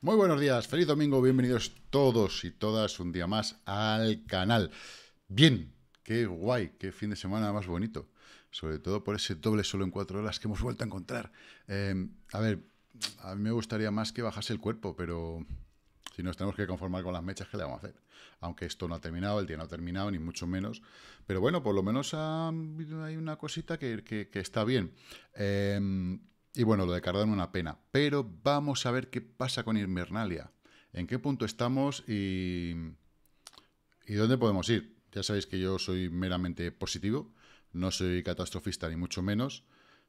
Muy buenos días, feliz domingo, bienvenidos todos y todas un día más al canal. Bien, qué guay, qué fin de semana más bonito. Sobre todo por ese doble solo en cuatro horas que hemos vuelto a encontrar. Em, a ver, a mí me gustaría más que bajase el cuerpo, pero si nos tenemos que conformar con las mechas, ¿qué le vamos a hacer? Aunque esto no ha terminado, el día no ha terminado, ni mucho menos. Pero bueno, por lo menos hay una cosita que, está bien. Em, y bueno, lo de Cardano una pena, pero vamos a ver qué pasa con Invernalia. En qué punto estamos y, y dónde podemos ir. Ya sabéis que yo soy meramente positivo, no soy catastrofista ni mucho menos,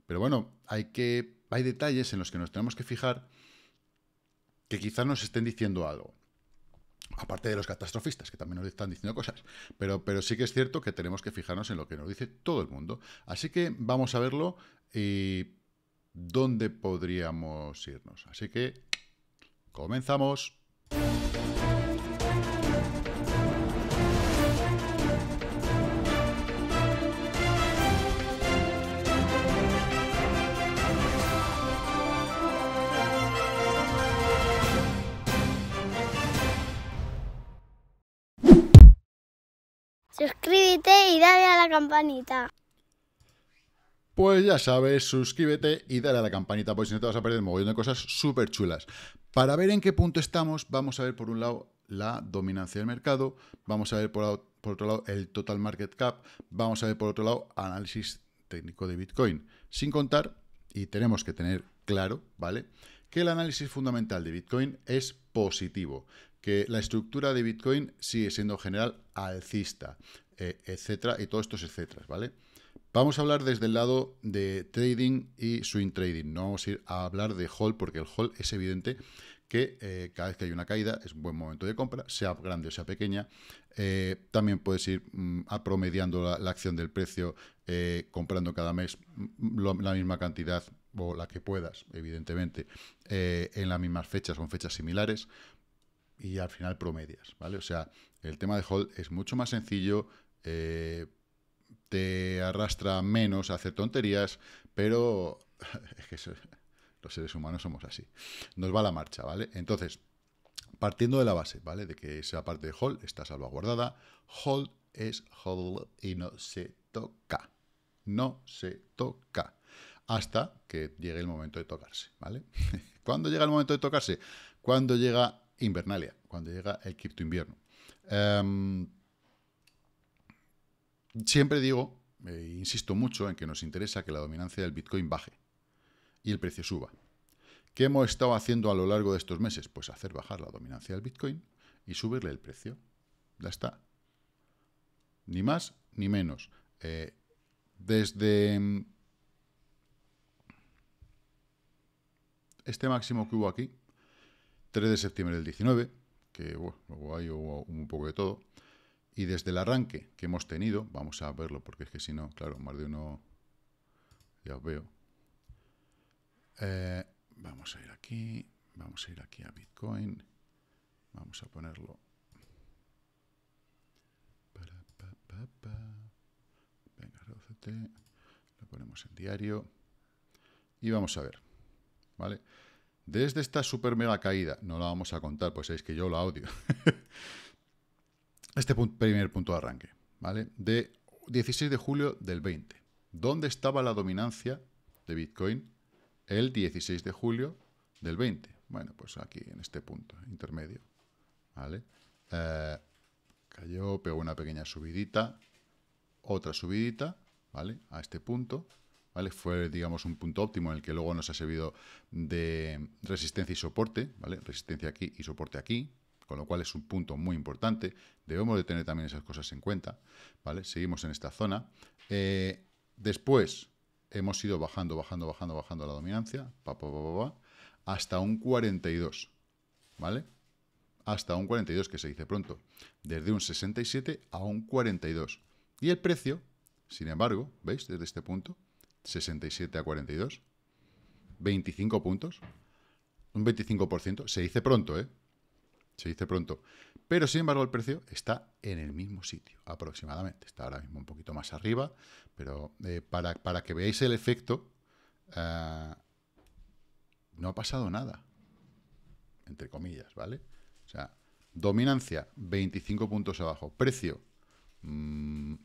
pero bueno, hay que hay detalles en los que nos tenemos que fijar que quizás nos estén diciendo algo. Aparte de los catastrofistas, que también nos están diciendo cosas. Pero, pero sí que es cierto que tenemos que fijarnos en lo que nos dice todo el mundo. Así que vamos a verlo y dónde podríamos irnos. Así que, comenzamos. Suscríbete y dale a la campanita. Pues ya sabes, suscríbete y dale a la campanita, porque si no te vas a perder un mogollón de cosas súper chulas. Para ver en qué punto estamos, vamos a ver por un lado la dominancia del mercado, vamos a ver por, otro lado el total market cap, vamos a ver por otro lado análisis técnico de Bitcoin. Sin contar, y tenemos que tener claro, ¿vale? Que el análisis fundamental de Bitcoin es positivo, que la estructura de Bitcoin sigue siendo general alcista, eh, etcétera, y todos estos etcétera, ¿vale? Vamos a hablar desde el lado de trading y swing trading. No vamos a ir a hablar de hold porque el hold es evidente que eh, cada vez que hay una caída es un buen momento de compra, sea grande o sea pequeña. Eh, también puedes ir mm, promediando la, acción del precio, eh, comprando cada mes mm, la misma cantidad o la que puedas, evidentemente, en las mismas fechas, o en fechas similares y al final promedias, ¿vale? O sea, el tema de hold es mucho más sencillo, te arrastra menos a hacer tonterías, pero es que los seres humanos somos así. Nos va la marcha, ¿vale? Entonces, partiendo de la base, ¿vale? De que esa parte de Hall está salvaguardada, hold es hold y no se toca. No se toca. Hasta que llegue el momento de tocarse, ¿vale? ¿Cuándo llega el momento de tocarse? Cuando llega Invernalia, cuando llega el cripto invierno. Em, Siempre digo, insisto mucho en que nos interesa que la dominancia del Bitcoin baje y el precio suba. ¿Qué hemos estado haciendo a lo largo de estos meses? Pues hacer bajar la dominancia del Bitcoin y subirle el precio. Ya está. Ni más ni menos. Eh, desde mm, este máximo que hubo aquí, 3 de septiembre del 19, que luego hay un poco de todo, y desde el arranque que hemos tenido, vamos a verlo porque es que si no, claro, más de uno ya os veo. Eh, vamos a ir aquí, vamos a ir aquí a Bitcoin, vamos a ponerlo. Venga, lo ponemos en diario y vamos a ver, ¿vale? Desde esta super mega caída, no la vamos a contar, pues es que yo la odio. este primer punto de arranque, ¿vale? De 16 de julio del 20. ¿Dónde estaba la dominancia de Bitcoin el 16 de julio del 20? Bueno, pues aquí, en este punto intermedio, ¿vale? Eh, cayó, pegó una pequeña subidita, otra subidita, ¿vale? A este punto, ¿vale? Fue, digamos, un punto óptimo en el que luego nos ha servido de resistencia y soporte, ¿vale? Resistencia aquí y soporte aquí, con lo cual es un punto muy importante. Debemos de tener también esas cosas en cuenta, ¿vale? Seguimos en esta zona. Eh, después hemos ido bajando, bajando, bajando, bajando la dominancia, pa, pa, pa, hasta un 42, ¿vale? Hasta un 42, que se dice pronto, desde un 67 a un 42. Y el precio, sin embargo, ¿veis? Desde este punto, 67 a 42, 25 puntos, un 25%, se dice pronto, ¿eh? se dice pronto. Pero sin embargo el precio está en el mismo sitio aproximadamente. Está ahora mismo un poquito más arriba, pero eh, para, que veáis el efecto, eh, no ha pasado nada. Entre comillas, ¿vale? O sea, dominancia 25 puntos abajo, precio 2.000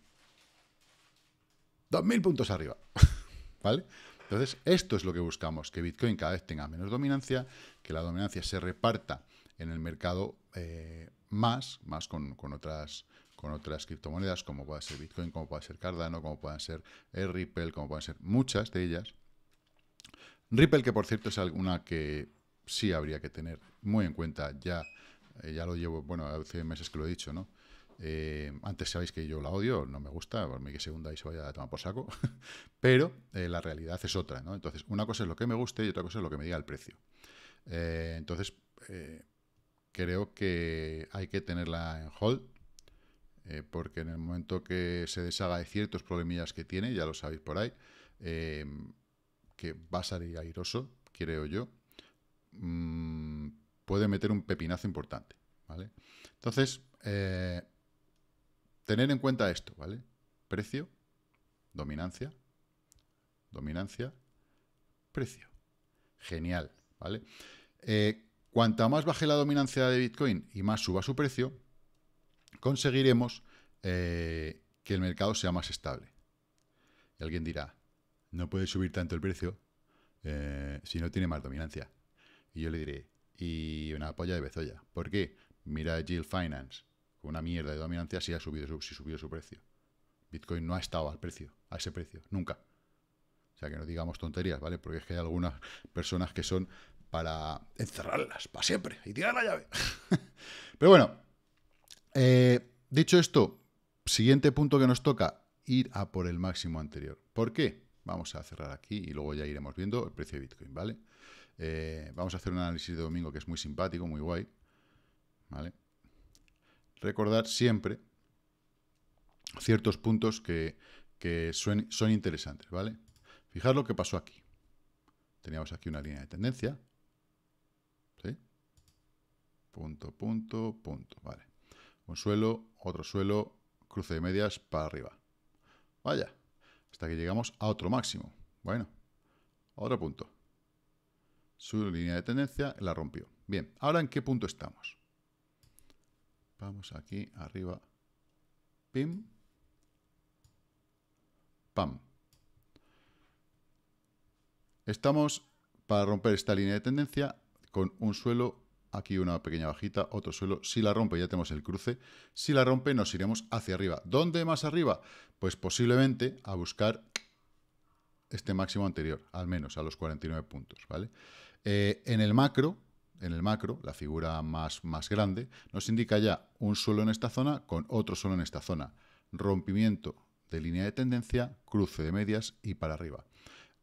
mm, puntos arriba, ¿vale? Entonces, esto es lo que buscamos, que Bitcoin cada vez tenga menos dominancia, que la dominancia se reparta en el mercado eh, más, más con, otras, con otras criptomonedas, como pueda ser Bitcoin, como puede ser Cardano, como pueden ser eh, Ripple, como pueden ser muchas de ellas. Ripple, que por cierto es alguna que sí habría que tener muy en cuenta, ya, eh, ya lo llevo, bueno, hace meses que lo he dicho, ¿no? antes sabéis que yo la odio, no me gusta, por mí que se y se vaya a tomar por saco, pero la realidad es otra, ¿no? Entonces, una cosa es lo que me guste y otra cosa es lo que me diga el precio. entonces, creo que hay que tenerla en hold, eh, porque en el momento que se deshaga de ciertos problemillas que tiene, ya lo sabéis por ahí, eh, que va a salir airoso, creo yo, mm, puede meter un pepinazo importante, ¿vale? Entonces, eh, tener en cuenta esto, ¿vale? Precio, dominancia, dominancia, precio. Genial, ¿vale? Cuanta más baje la dominancia de Bitcoin y más suba su precio, conseguiremos eh, que el mercado sea más estable. Y alguien dirá, no puede subir tanto el precio eh, si no tiene más dominancia. Y yo le diré, y una polla de bezoya. ¿Por qué? Mira Jill Finance, con una mierda de dominancia, si ha subido su, su precio. Bitcoin no ha estado al precio, a ese precio, nunca. O sea, que no digamos tonterías, ¿vale? Porque es que hay algunas personas que son para encerrarlas para siempre y tirar la llave. Pero bueno, eh, dicho esto, siguiente punto que nos toca, ir a por el máximo anterior. ¿Por qué? Vamos a cerrar aquí y luego ya iremos viendo el precio de Bitcoin, ¿vale? Eh, vamos a hacer un análisis de domingo que es muy simpático, muy guay, ¿vale? Recordar siempre ciertos puntos que, son interesantes, ¿vale? fijar lo que pasó aquí. Teníamos aquí una línea de tendencia, punto, punto, punto, vale. Un suelo, otro suelo, cruce de medias para arriba. Vaya, hasta que llegamos a otro máximo. Bueno, otro punto. Su línea de tendencia la rompió. Bien, ahora en qué punto estamos. Vamos aquí, arriba. Pim. Pam. Estamos para romper esta línea de tendencia con un suelo aquí una pequeña bajita, otro suelo. Si la rompe, ya tenemos el cruce. Si la rompe, nos iremos hacia arriba. ¿Dónde más arriba? Pues posiblemente a buscar este máximo anterior, al menos a los 49 puntos, ¿vale? Eh, en el macro, en el macro, la figura más, más grande, nos indica ya un suelo en esta zona con otro suelo en esta zona. Rompimiento de línea de tendencia, cruce de medias y para arriba.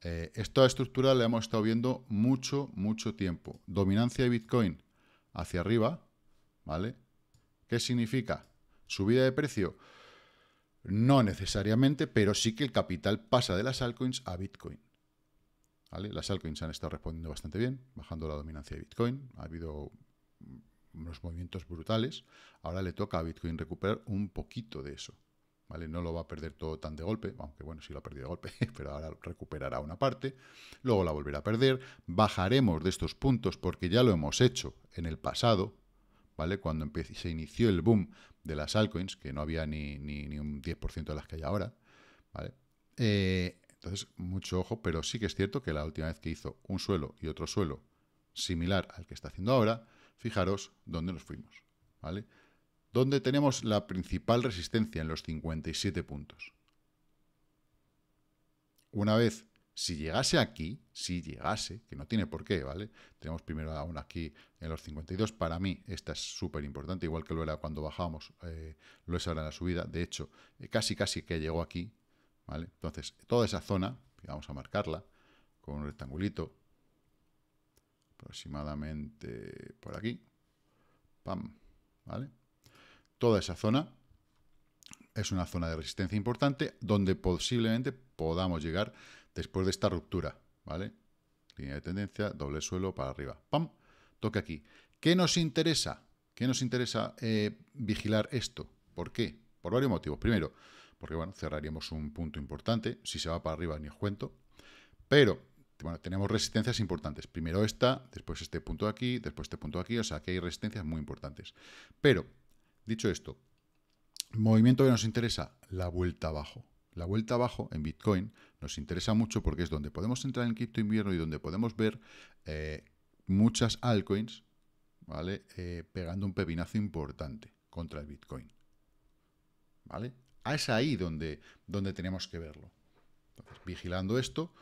Eh, esta estructura la hemos estado viendo mucho, mucho tiempo. Dominancia de Bitcoin, hacia arriba, ¿vale? ¿Qué significa? ¿Subida de precio? No necesariamente, pero sí que el capital pasa de las altcoins a Bitcoin. ¿Vale? Las altcoins han estado respondiendo bastante bien, bajando la dominancia de Bitcoin. Ha habido unos movimientos brutales. Ahora le toca a Bitcoin recuperar un poquito de eso. No lo va a perder todo tan de golpe, aunque bueno, sí lo ha perdido de golpe, pero ahora recuperará una parte, luego la volverá a perder, bajaremos de estos puntos porque ya lo hemos hecho en el pasado, ¿vale? Cuando se inició el boom de las altcoins, que no había ni, un 10% de las que hay ahora, ¿vale? Eh, entonces, mucho ojo, pero sí que es cierto que la última vez que hizo un suelo y otro suelo similar al que está haciendo ahora, fijaros dónde nos fuimos, ¿vale? donde tenemos la principal resistencia en los 57 puntos. Una vez, si llegase aquí, si llegase, que no tiene por qué, ¿vale? Tenemos primero aún aquí en los 52, para mí esta es súper importante, igual que lo era cuando bajábamos, eh, lo es ahora en la subida, de hecho, eh, casi casi que llegó aquí, ¿vale? Entonces, toda esa zona, vamos a marcarla con un rectangulito, aproximadamente por aquí, pam, ¿vale? toda esa zona es una zona de resistencia importante donde posiblemente podamos llegar después de esta ruptura, ¿vale? Línea de tendencia, doble suelo para arriba, ¡pam! Toque aquí. ¿Qué nos interesa? ¿Qué nos interesa eh, vigilar esto? ¿Por qué? Por varios motivos. Primero, porque bueno, cerraríamos un punto importante, si se va para arriba ni os cuento, pero bueno, tenemos resistencias importantes. Primero esta, después este punto aquí, después este punto aquí, o sea, que hay resistencias muy importantes. Pero Dicho esto, movimiento que nos interesa, la vuelta abajo. La vuelta abajo en Bitcoin nos interesa mucho porque es donde podemos entrar en cripto invierno y donde podemos ver eh, muchas altcoins, ¿vale? Eh, pegando un pepinazo importante contra el Bitcoin. ¿Vale? Ah, es ahí donde, donde tenemos que verlo. vigilando esto,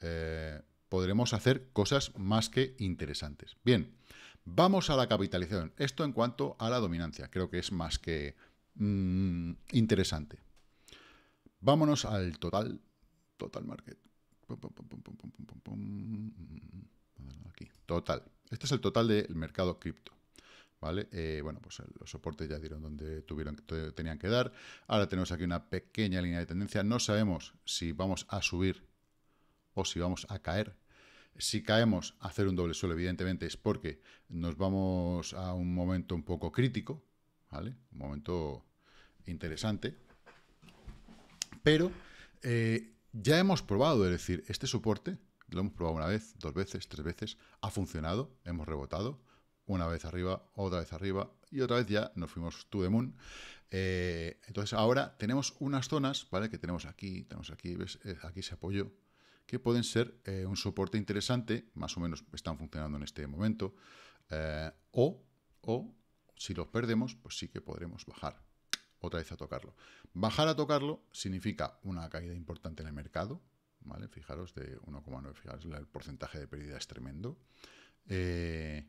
eh, podremos hacer cosas más que interesantes. Bien. Vamos a la capitalización. Esto en cuanto a la dominancia. Creo que es más que mm, interesante. Vámonos al total. Total market. Total. Este es el total del mercado cripto. ¿Vale? Eh, bueno, pues los soportes ya dieron donde tuvieron, tenían que dar. Ahora tenemos aquí una pequeña línea de tendencia. No sabemos si vamos a subir o si vamos a caer. Si caemos a hacer un doble suelo, evidentemente es porque nos vamos a un momento un poco crítico, ¿vale? Un momento interesante. Pero eh, ya hemos probado, es decir, este soporte, lo hemos probado una vez, dos veces, tres veces, ha funcionado, hemos rebotado, una vez arriba, otra vez arriba, y otra vez ya nos fuimos to the moon. Eh, entonces ahora tenemos unas zonas, ¿vale? Que tenemos aquí, tenemos aquí, ¿ves? Eh, aquí se apoyó que pueden ser eh, un soporte interesante, más o menos están funcionando en este momento, eh, o, si los perdemos, pues sí que podremos bajar otra vez a tocarlo. Bajar a tocarlo significa una caída importante en el mercado, ¿vale? Fijaros, de 1,9, fijaros, el porcentaje de pérdida es tremendo. Eh,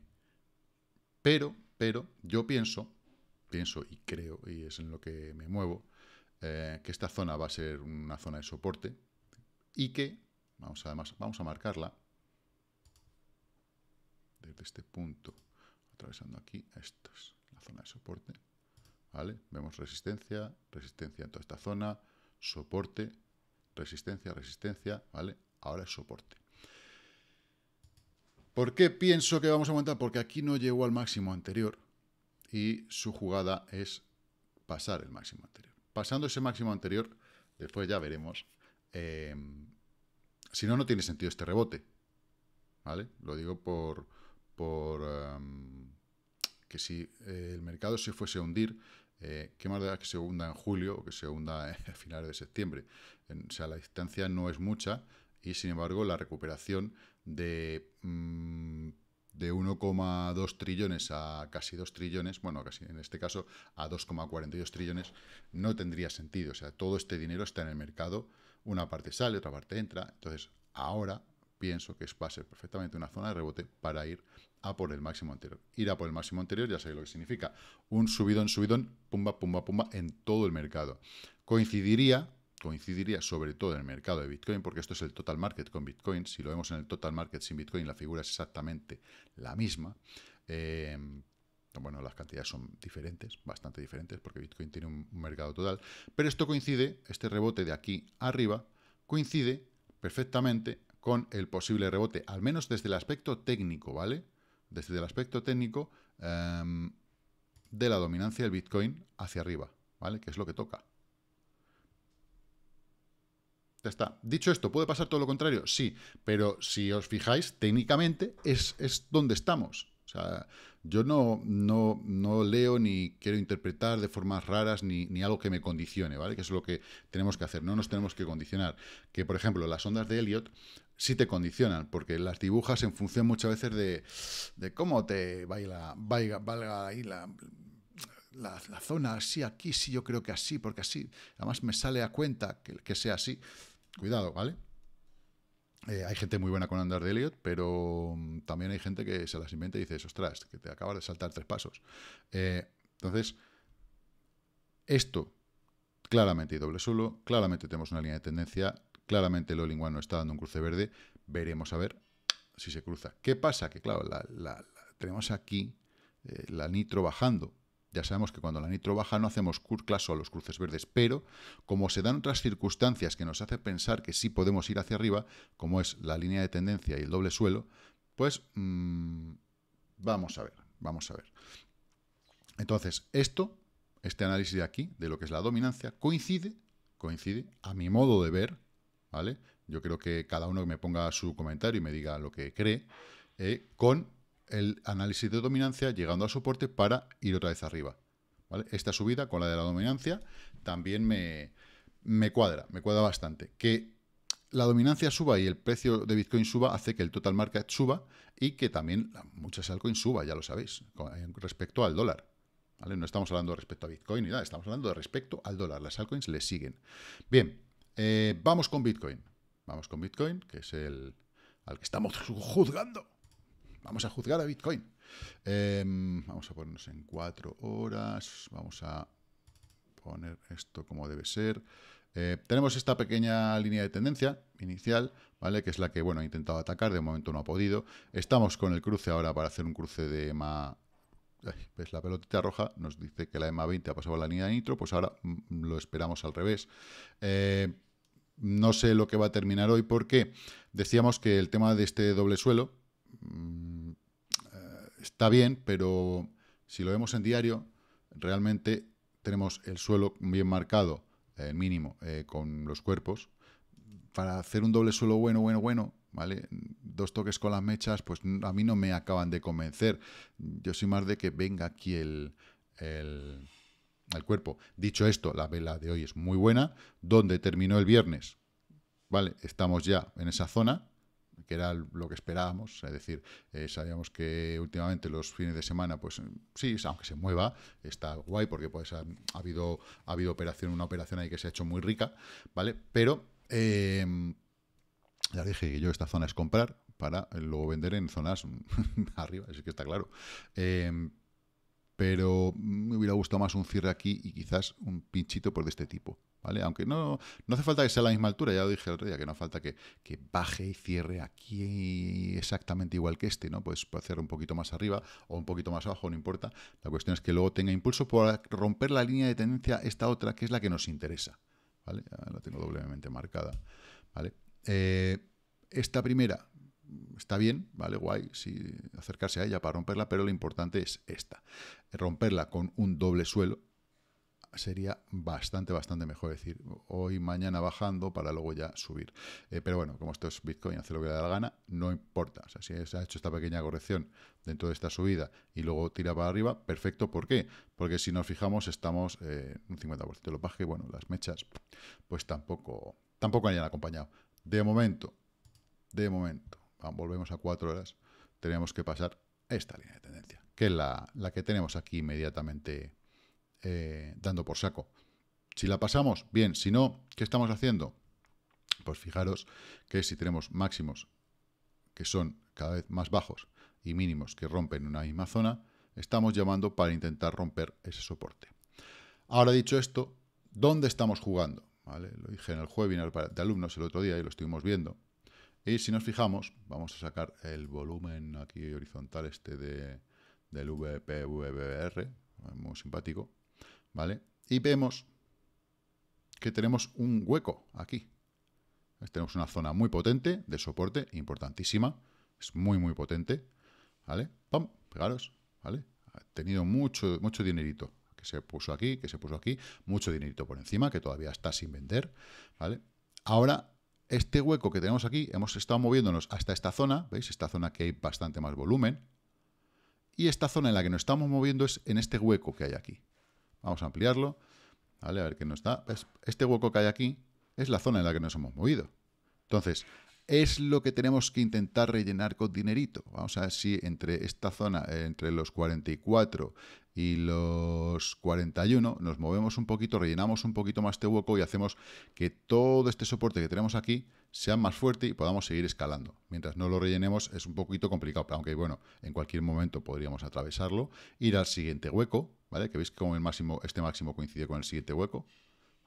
pero, pero, yo pienso, pienso y creo, y es en lo que me muevo, que esta zona va a ser una zona de soporte y que Vamos, además, vamos a marcarla desde este punto, atravesando aquí, esto es la zona de soporte. ¿Vale? Vemos resistencia, resistencia en toda esta zona, soporte, resistencia, resistencia, ¿vale? Ahora es soporte. ¿Por qué pienso que vamos a aumentar? Porque aquí no llegó al máximo anterior y su jugada es pasar el máximo anterior. Pasando ese máximo anterior, después ya veremos eh, si no, no tiene sentido este rebote. ¿Vale? Lo digo por. por em, que si eh, el mercado se fuese a hundir, eh, ¿qué más da que se hunda en julio o que se hunda a finales de septiembre? o sea, la distancia no es mucha y sin embargo la recuperación de, mm, de 1,2 trillones a casi 2 trillones, bueno, casi en este caso a 2,42 trillones, no tendría sentido. O sea, todo este dinero está en el mercado una parte sale, otra parte entra. Entonces, ahora pienso que va a ser perfectamente una zona de rebote para ir a por el máximo anterior. Ir a por el máximo anterior, ya sabéis lo que significa. Un subidón, subidón, pumba, pumba, pumba en todo el mercado. Coincidiría, coincidiría sobre todo en el mercado de Bitcoin, porque esto es el total market con Bitcoin. Si lo vemos en el total market sin Bitcoin, la figura es exactamente la misma. Eh, bueno, las cantidades son diferentes, bastante diferentes, porque Bitcoin tiene un mercado total. Pero esto coincide, este rebote de aquí arriba, coincide perfectamente con el posible rebote, al menos desde el aspecto técnico, ¿vale? Desde el aspecto técnico em, de la dominancia del Bitcoin hacia arriba, ¿vale? Que es lo que toca. Ya está. Dicho esto, ¿puede pasar todo lo contrario? Sí, pero si os fijáis, técnicamente es, es donde estamos. O sea, yo no, no, no, leo ni quiero interpretar de formas raras ni, algo que me condicione, ¿vale? Que es lo que tenemos que hacer, no nos tenemos que condicionar. Que, por ejemplo, las ondas de Elliot sí te condicionan, porque las dibujas en función muchas veces de, cómo te baila, baila, valga ahí la, la, zona, así, aquí, sí, yo creo que así, porque así, además me sale a cuenta que, que sea así. Cuidado, ¿vale? Eh, hay gente muy buena con andar de Elliot, pero mm, también hay gente que se las inventa y dice, ostras, que te acabas de saltar tres pasos. Eh, entonces, esto, claramente y doble suelo, claramente tenemos una línea de tendencia, claramente el Olingua no está dando un cruce verde, veremos a ver si se cruza. ¿Qué pasa? Que claro, tenemos aquí eh, la nitro bajando, ya sabemos que cuando la nitro baja no hacemos caso o los cruces verdes, pero como se dan otras circunstancias que nos hacen pensar que sí podemos ir hacia arriba, como es la línea de tendencia y el doble suelo, pues mm, vamos a ver, vamos a ver. Entonces, esto, este análisis de aquí, de lo que es la dominancia, coincide, coincide, a mi modo de ver, ¿vale? Yo creo que cada uno me ponga su comentario y me diga lo que cree, eh, con el análisis de dominancia llegando a soporte para ir otra vez arriba. Esta subida con la de la dominancia también me, cuadra, me cuadra bastante. Que la dominancia suba y el precio de Bitcoin suba hace que el total market suba y que también muchas altcoins suba, ya lo sabéis, eh, respecto al dólar. No estamos hablando respecto a Bitcoin ni nada, estamos hablando de respecto al dólar. Las altcoins le siguen. Bien, eh, vamos con Bitcoin. Vamos con Bitcoin, que es el al que estamos juzgando vamos a juzgar a Bitcoin. Em, vamos a ponernos en cuatro horas, vamos a poner esto como debe ser. Eh, tenemos esta pequeña línea de tendencia inicial, ¿vale? Que es la que, bueno, ha intentado atacar, de momento no ha podido. Estamos con el cruce ahora para hacer un cruce de EMA... Ay, la pelotita roja nos dice que la EMA 20 ha pasado a la línea de nitro, pues ahora mm, lo esperamos al revés. Eh, no sé lo que va a terminar hoy porque decíamos que el tema de este doble suelo, Mm, eh, está bien, pero si lo vemos en diario, realmente tenemos el suelo bien marcado, el eh, mínimo, eh, con los cuerpos. Para hacer un doble suelo bueno, bueno, bueno, ¿vale? Dos toques con las mechas, pues mm, a mí no me acaban de convencer. Yo soy más de que venga aquí el, el, el cuerpo. Dicho esto, la vela de hoy es muy buena. ¿dónde terminó el viernes, ¿vale? Estamos ya en esa zona que era lo que esperábamos, es decir, eh, sabíamos que últimamente los fines de semana, pues eh, sí, aunque se mueva, está guay porque ha, habido, ha habido operación, una operación ahí que se ha hecho muy rica, ¿vale? Pero em, ya dije que yo esta zona es comprar para luego vender en zonas arriba, así que está claro. Em, pero me hubiera gustado más un cierre aquí y quizás un pinchito por de este tipo. ¿vale? Aunque no, no hace falta que sea la misma altura, ya lo dije el otro día, que no falta que, baje y cierre aquí exactamente igual que este, ¿no? Pues puede hacer un poquito más arriba o un poquito más abajo, no importa. La cuestión es que luego tenga impulso para romper la línea de tendencia esta otra, que es la que nos interesa, ¿vale? La tengo doblemente marcada, ¿vale? Eh, esta primera está bien, ¿vale? Guay, si acercarse a ella para romperla, pero lo importante es esta. Romperla con un doble suelo, sería bastante, bastante mejor. decir, hoy, mañana bajando para luego ya subir. Eh, pero bueno, como esto es Bitcoin, hace lo que le da la gana, no importa. O sea, si se ha hecho esta pequeña corrección dentro de esta subida y luego tira para arriba, perfecto. ¿Por qué? Porque si nos fijamos, estamos eh, un 50%. de Lo y bueno, las mechas, pues tampoco, tampoco hayan acompañado. De momento, de momento, volvemos a cuatro horas, tenemos que pasar esta línea de tendencia, que es la, la que tenemos aquí inmediatamente eh, dando por saco. Si la pasamos, bien. Si no, ¿qué estamos haciendo? Pues fijaros que si tenemos máximos que son cada vez más bajos y mínimos que rompen una misma zona, estamos llamando para intentar romper ese soporte. Ahora dicho esto, ¿dónde estamos jugando? Lo dije en el webinar de alumnos el otro día y lo estuvimos viendo. Y si nos fijamos, vamos a sacar el volumen aquí horizontal este del VPVBR, muy simpático. ¿vale? Y vemos que tenemos un hueco aquí. Este, tenemos una zona muy potente de soporte, importantísima. Es muy, muy potente. ¿Vale? ¡Pam! Pegaros. ¿Vale? Ha tenido mucho, mucho dinerito que se puso aquí, que se puso aquí. Mucho dinerito por encima, que todavía está sin vender. ¿Vale? Ahora, este hueco que tenemos aquí, hemos estado moviéndonos hasta esta zona. ¿Veis? Esta zona que hay bastante más volumen. Y esta zona en la que nos estamos moviendo es en este hueco que hay aquí. Vamos a ampliarlo. a ver que no está. Este hueco que hay aquí es la zona en la que nos hemos movido. Entonces, es lo que tenemos que intentar rellenar con dinerito. Vamos a ver si entre esta zona, entre los 44 y los 41, nos movemos un poquito, rellenamos un poquito más este hueco y hacemos que todo este soporte que tenemos aquí sea más fuerte y podamos seguir escalando. Mientras no lo rellenemos es un poquito complicado, aunque bueno, en cualquier momento podríamos atravesarlo, ir al siguiente hueco, ¿vale? Que veis como el máximo, este máximo coincide con el siguiente hueco.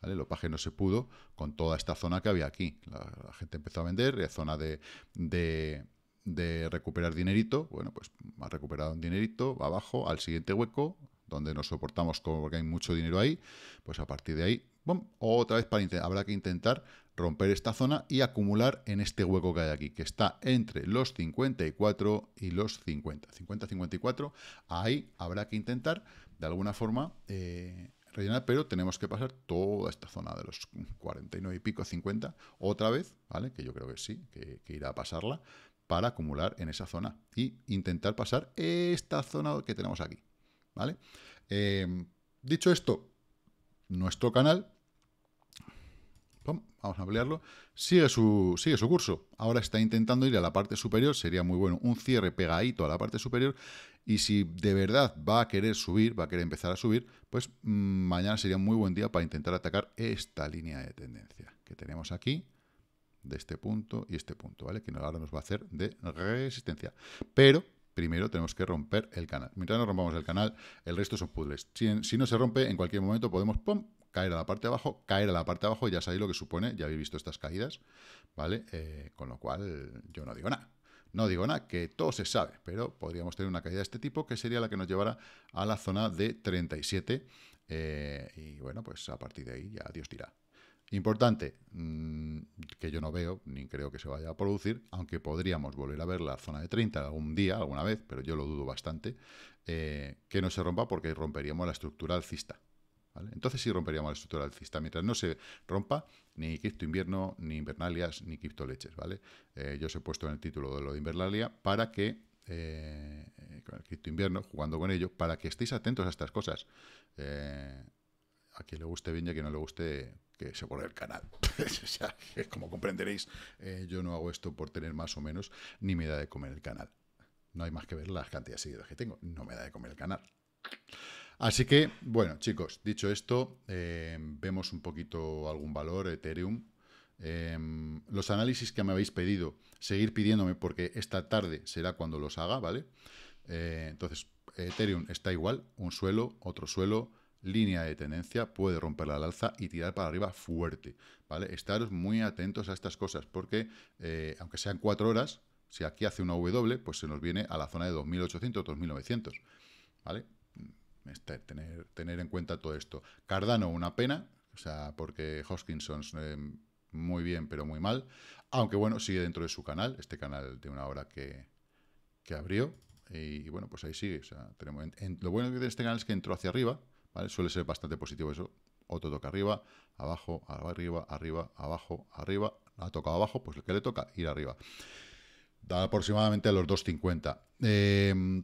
¿Vale? Lo paje no se pudo con toda esta zona que había aquí. La, gente empezó a vender, la zona de, de, recuperar dinerito, bueno, pues ha recuperado un dinerito, va abajo al siguiente hueco, donde nos soportamos como porque hay mucho dinero ahí, pues a partir de ahí, otra vez para habrá que intentar romper esta zona y acumular en este hueco que hay aquí, que está entre los 54 y los 50. 50-54, ahí habrá que intentar de alguna forma eh, rellenar, pero tenemos que pasar toda esta zona de los 49 y pico, 50, otra vez, ¿vale? Que yo creo que sí, que, irá a pasarla, para acumular en esa zona y intentar pasar esta zona que tenemos aquí, ¿vale? Eh, dicho esto, nuestro canal vamos a ampliarlo, sigue su, sigue su curso. Ahora está intentando ir a la parte superior, sería muy bueno un cierre pegadito a la parte superior, y si de verdad va a querer subir, va a querer empezar a subir, pues mm, mañana sería muy buen día para intentar atacar esta línea de tendencia que tenemos aquí, de este punto y este punto, ¿vale? Que ahora nos va a hacer de resistencia. Pero primero tenemos que romper el canal. Mientras no rompamos el canal, el resto son puzzles. Si, si no se rompe, en cualquier momento podemos caer a la parte de abajo, caer a la parte de abajo, ya sabéis lo que supone, ya habéis visto estas caídas, ¿vale? Eh, con lo cual, yo no digo nada. No digo nada, que todo se sabe, pero podríamos tener una caída de este tipo, que sería la que nos llevara a la zona de 37, eh, y bueno, pues a partir de ahí ya Dios dirá. Importante, mm, que yo no veo, ni creo que se vaya a producir, aunque podríamos volver a ver la zona de 30 algún día, alguna vez, pero yo lo dudo bastante, eh, que no se rompa porque romperíamos la estructura alcista. Entonces sí romperíamos la estructura alcista. Mientras no se rompa ni cripto invierno, ni invernalias, ni criptoleches, leches, ¿vale? Eh, yo os he puesto en el título de lo de invernalia para que, eh, con el cripto invierno, jugando con ello, para que estéis atentos a estas cosas. Eh, a quien le guste bien y a quien no le guste, que se borre el canal. o sea, como comprenderéis, yo no hago esto por tener más o menos, ni me da de comer el canal. No hay más que ver las cantidades de seguidores que tengo. No me da de comer el canal. Así que, bueno, chicos, dicho esto, em, vemos un poquito algún valor, Ethereum. Em, los análisis que me habéis pedido, seguir pidiéndome porque esta tarde será cuando los haga, ¿vale? Eh, entonces, Ethereum está igual, un suelo, otro suelo, línea de tendencia, puede romper la alza y tirar para arriba fuerte, ¿vale? Estaros muy atentos a estas cosas porque, eh, aunque sean cuatro horas, si aquí hace una W, pues se nos viene a la zona de 2.800, 2.900, ¿vale? Este, tener, tener en cuenta todo esto. Cardano, una pena, o sea, porque Hoskinson eh, muy bien, pero muy mal. Aunque bueno, sigue dentro de su canal, este canal de una hora que, abrió. Y, bueno, pues ahí sigue. tenemos, lo bueno de este canal es que entró hacia arriba, Suele ser bastante positivo eso. Otro toca arriba, abajo, arriba, arriba, abajo, arriba. Ha tocado abajo, pues el que le toca ir arriba. Da aproximadamente a los 2.50. Em,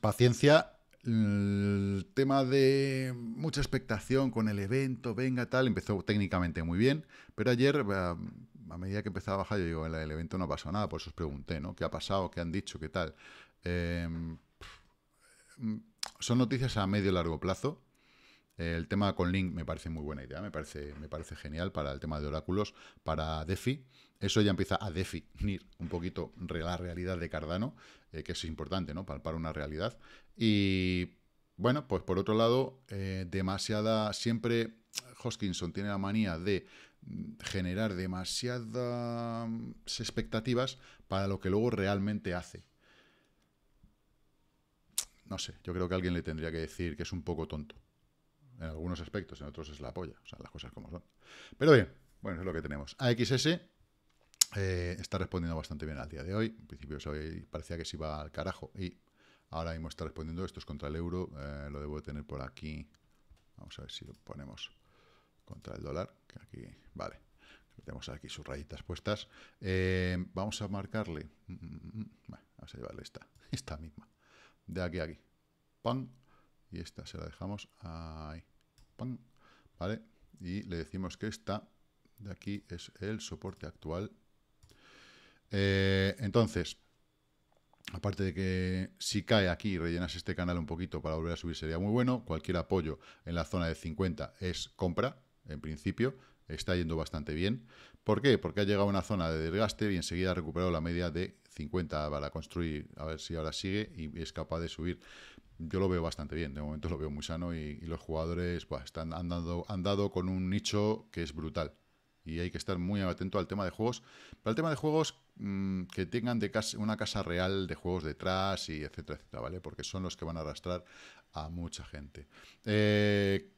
paciencia, el tema de mucha expectación con el evento, venga, tal, empezó técnicamente muy bien, pero ayer, eh, a, medida que empezaba a bajar, yo digo, el, el evento no pasó nada, por eso os pregunté, ¿no? ¿Qué ha pasado? ¿Qué han dicho? ¿Qué tal? Em, son noticias a medio y largo plazo. El tema con Link me parece muy buena idea, me parece, me parece genial para el tema de oráculos, para DeFi eso ya empieza a definir un poquito la realidad de Cardano, eh, que es importante, ¿no? Palpar una realidad. Y bueno, pues por otro lado, eh, demasiada. Siempre Hoskinson tiene la manía de mm, generar demasiadas expectativas para lo que luego realmente hace. No sé, yo creo que alguien le tendría que decir que es un poco tonto. En algunos aspectos, en otros es la polla. O sea, las cosas como son. Pero bien, bueno, es lo que tenemos. AXS, eh, está respondiendo bastante bien al día de hoy. En principio parecía que se iba al carajo y ahora mismo está respondiendo. Esto es contra el euro. Eh, lo debo tener por aquí. Vamos a ver si lo ponemos contra el dólar. Que aquí, vale. Tenemos aquí sus rayitas puestas. Eh, vamos a marcarle. Mm, mm, mm, vamos a llevarle esta. Esta misma. De aquí a aquí. Pan. Y esta se la dejamos ahí. Vale. Y le decimos que esta de aquí es el soporte actual eh, entonces, aparte de que si cae aquí y rellenas este canal un poquito para volver a subir sería muy bueno. Cualquier apoyo en la zona de 50 es compra, en principio. Está yendo bastante bien. ¿Por qué? Porque ha llegado a una zona de desgaste y enseguida ha recuperado la media de 50 para construir. A ver si ahora sigue y es capaz de subir. Yo lo veo bastante bien. De momento lo veo muy sano y, los jugadores están andando, han dado con un nicho que es brutal y hay que estar muy atento al tema de juegos. para el tema de juegos mm, que tengan de una casa real de juegos detrás y etcétera, etcétera, ¿vale? Porque son los que van a arrastrar a mucha gente. Eh,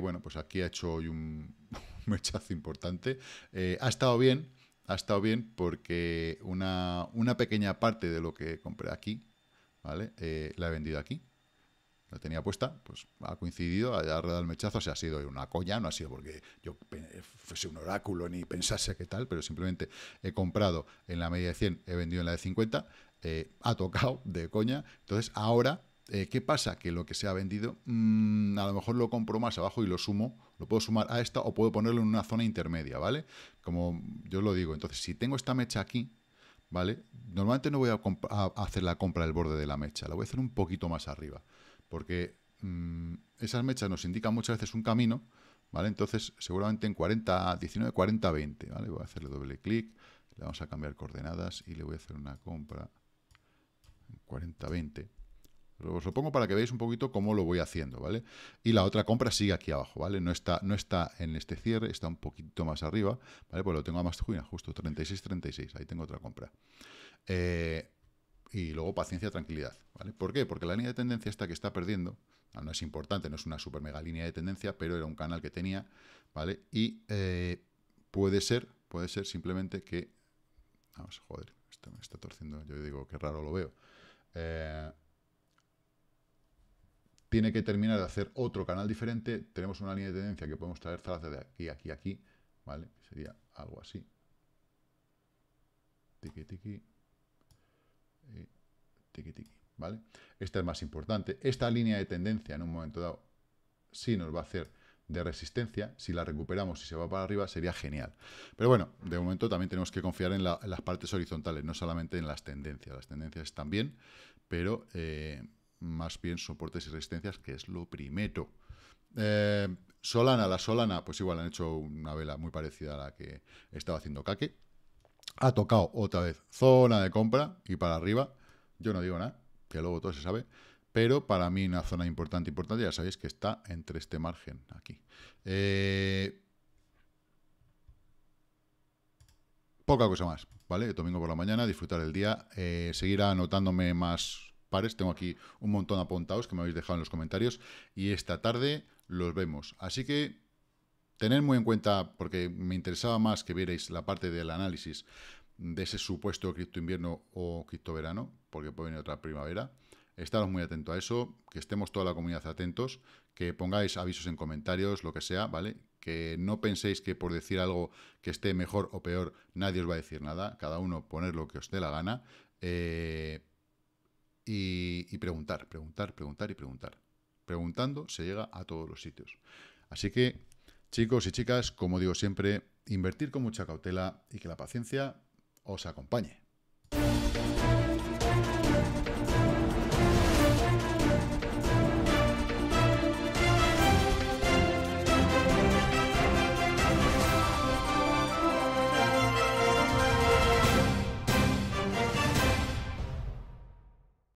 bueno, pues aquí ha hecho hoy un, mechazo importante. Eh, ha estado bien, ha estado bien porque una, pequeña parte de lo que compré aquí, ¿vale? Eh, la he vendido aquí la tenía puesta, pues ha coincidido, ha dado el mechazo, o se ha sido una coña, no ha sido porque yo eh, fuese un oráculo ni pensase qué tal, pero simplemente he comprado en la media de 100, he vendido en la de 50, eh, ha tocado de coña, entonces ahora eh, ¿Qué pasa? Que lo que se ha vendido, mm, a lo mejor lo compro más abajo y lo sumo, lo puedo sumar a esta o puedo ponerlo en una zona intermedia, ¿vale? Como yo lo digo, entonces si tengo esta mecha aquí, ¿vale? Normalmente no voy a, a hacer la compra del borde de la mecha, la voy a hacer un poquito más arriba porque mm, esas mechas nos indican muchas veces un camino, ¿vale? Entonces, seguramente en 40, 19, 40, 20, ¿vale? Voy a hacerle doble clic, le vamos a cambiar coordenadas y le voy a hacer una compra en 40, 20. Os lo pongo para que veáis un poquito cómo lo voy haciendo, ¿vale? Y la otra compra sigue aquí abajo, ¿vale? No está, no está en este cierre, está un poquito más arriba, ¿vale? Pues lo tengo a más justo 36, 36, ahí tengo otra compra. Eh, y luego paciencia, tranquilidad. ¿vale? ¿Por qué? Porque la línea de tendencia está que está perdiendo, ah, no es importante, no es una super mega línea de tendencia, pero era un canal que tenía, ¿vale? Y eh, puede ser, puede ser simplemente que... Vamos, joder, esto me está torciendo, yo digo, que raro lo veo. Eh, tiene que terminar de hacer otro canal diferente, tenemos una línea de tendencia que podemos traer trazas de aquí, aquí, aquí, ¿vale? Sería algo así. Tiki, tiki, eh, ¿vale? Esta es más importante. Esta línea de tendencia en un momento dado sí nos va a hacer de resistencia, si la recuperamos y se va para arriba, sería genial. Pero bueno, de momento también tenemos que confiar en, las partes horizontales, no solamente en las tendencias. Las tendencias están bien, pero eh, más bien soportes y resistencias, que es lo primero. Eh, Solana, la Solana, pues igual han hecho una vela muy parecida a la que estaba haciendo Kake. Ha tocado otra vez zona de compra y para arriba. Yo no digo nada, que luego todo se sabe. Pero para mí una zona importante, importante, ya sabéis que está entre este margen aquí. Eh, poca cosa más, ¿vale? domingo por la mañana, disfrutar el día, eh, seguir anotándome más pares. Tengo aquí un montón apuntados que me habéis dejado en los comentarios. Y esta tarde los vemos. Así que tener muy en cuenta, porque me interesaba más que vierais la parte del análisis de ese supuesto cripto invierno o cripto verano, porque puede venir otra primavera. Estaros muy atentos a eso, que estemos toda la comunidad atentos, que pongáis avisos en comentarios, lo que sea, ¿vale? Que no penséis que por decir algo que esté mejor o peor, nadie os va a decir nada. Cada uno poner lo que os dé la gana. Eh, y preguntar, preguntar, preguntar y preguntar. Preguntando se llega a todos los sitios. Así que Chicos y chicas, como digo siempre, invertir con mucha cautela y que la paciencia os acompañe.